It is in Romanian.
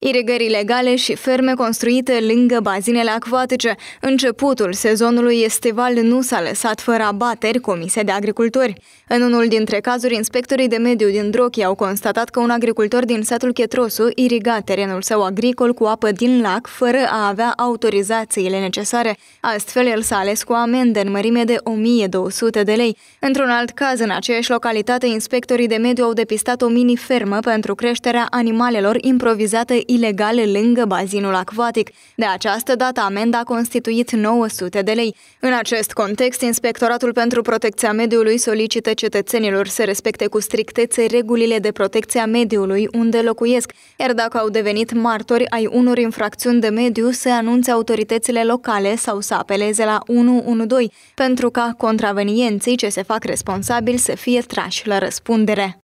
Irigări ilegale și ferme construite lângă bazinele acvatice. Începutul sezonului estival nu s-a lăsat fără abateri comise de agricultori. În unul dintre cazuri, inspectorii de mediu din Drochi au constatat că un agricultor din satul Chetrosu iriga terenul său agricol cu apă din lac fără a avea autorizațiile necesare. Astfel, el s-a ales cu amendă în mărime de 1200 de lei. Într-un alt caz, în aceeași localitate, inspectorii de mediu au depistat o mini-fermă pentru creșterea animalelor improvizate ilegale lângă bazinul acvatic. De această dată, amenda a constituit 900 de lei. În acest context, Inspectoratul pentru Protecția Mediului solicită cetățenilor să respecte cu strictețe regulile de protecție a mediului unde locuiesc, iar dacă au devenit martori ai unor infracțiuni de mediu, să anunțe autoritățile locale sau să apeleze la 112 pentru ca contravenienții ce se fac responsabili să fie trași la răspundere.